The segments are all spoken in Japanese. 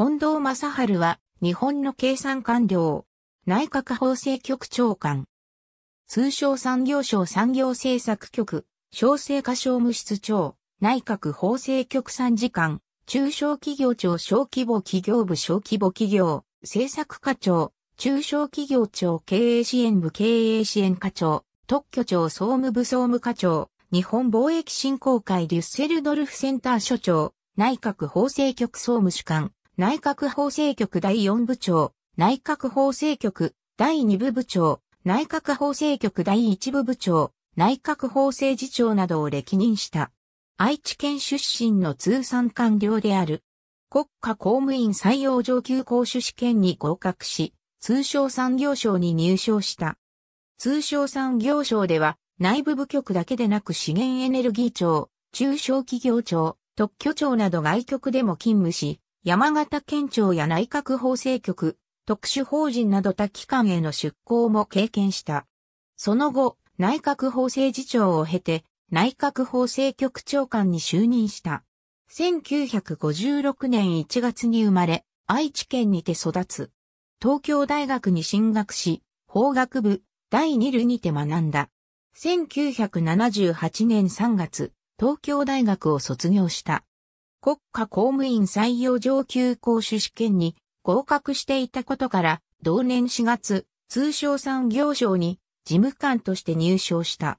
近藤正春は、日本の経産官僚、内閣法制局長官。通称産業省産業政策局、小生課商務室長、内閣法制局参事官、中小企業庁小規模企業部小規模企業、政策課長、中小企業庁経営支援部経営支援課長、特許庁総務部総務課長、日本貿易振興会デュッセルドルフセンター所長、内閣法制局総務主管。内閣法制局第4部長、内閣法制局第2部部長、内閣法制局第1部部長、内閣法制次長などを歴任した。愛知県出身の通産官僚である。国家公務員採用上級講習試験に合格し、通商産業省に入省した。通商産業省では、内部部局だけでなく資源エネルギー庁、中小企業庁、特許庁など外局でも勤務し、山形県庁や内閣法制局、特殊法人など他機関への出向も経験した。その後、内閣法制次長を経て、内閣法制局長官に就任した。1956年1月に生まれ、愛知県にて育つ。東京大学に進学し、法学部第二類にて学んだ。1978年3月、東京大学を卒業した。国家公務員採用上級講師試験に合格していたことから、同年4月、通商産業省に事務官として入省した。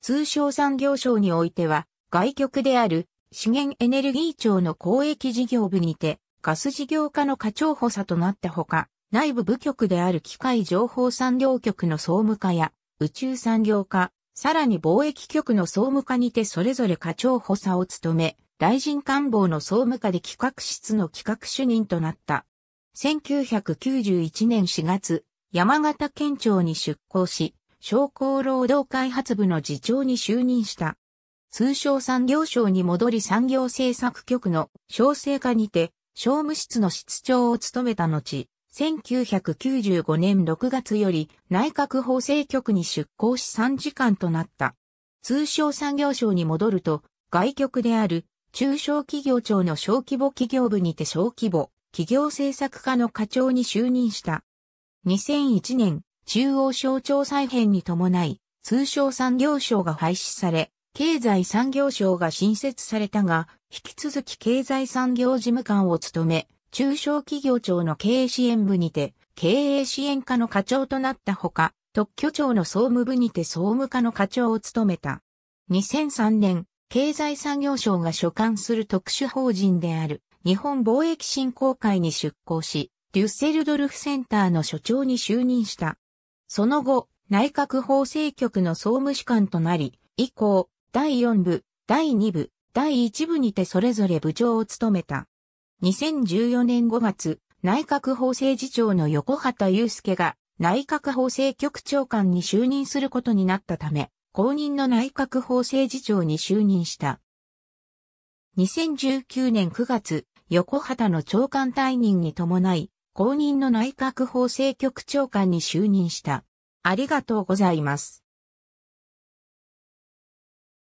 通商産業省においては、外局である資源エネルギー庁の公益事業部にて、ガス事業課の課長補佐となったほか、内部部局である機械情報産業局の総務課や宇宙産業課、さらに貿易局の総務課にてそれぞれ課長補佐を務め、大臣官房の総務課で企画室の企画主任となった。1991年4月、山形県庁に出向し、商工労働開発部の次長に就任した。通商産業省に戻り産業政策局の小生課にて、商務室の室長を務めた後、1995年6月より内閣法制局に出向し3時間となった。通商産業省に戻ると、外局である中小企業庁の小規模企業部にて小規模企業政策課の課長に就任した。2001年、中央省庁再編に伴い、通商産業省が廃止され、経済産業省が新設されたが、引き続き経済産業事務官を務め、中小企業庁の経営支援部にて、経営支援課の課長となったほか、特許庁の総務部にて総務課の課長を務めた。2003年、経済産業省が所管する特殊法人である日本貿易振興会に出向し、デュッセルドルフセンターの所長に就任した。その後、内閣法制局の総務主管となり、以降、第4部、第2部、第1部にてそれぞれ部長を務めた。2014年5月、内閣法制次長の横畑祐介が内閣法制局長官に就任することになったため、後任の内閣法制次長に就任した。2019年9月、横畑の長官退任に伴い、公認の内閣法制局長官に就任した。ありがとうございます。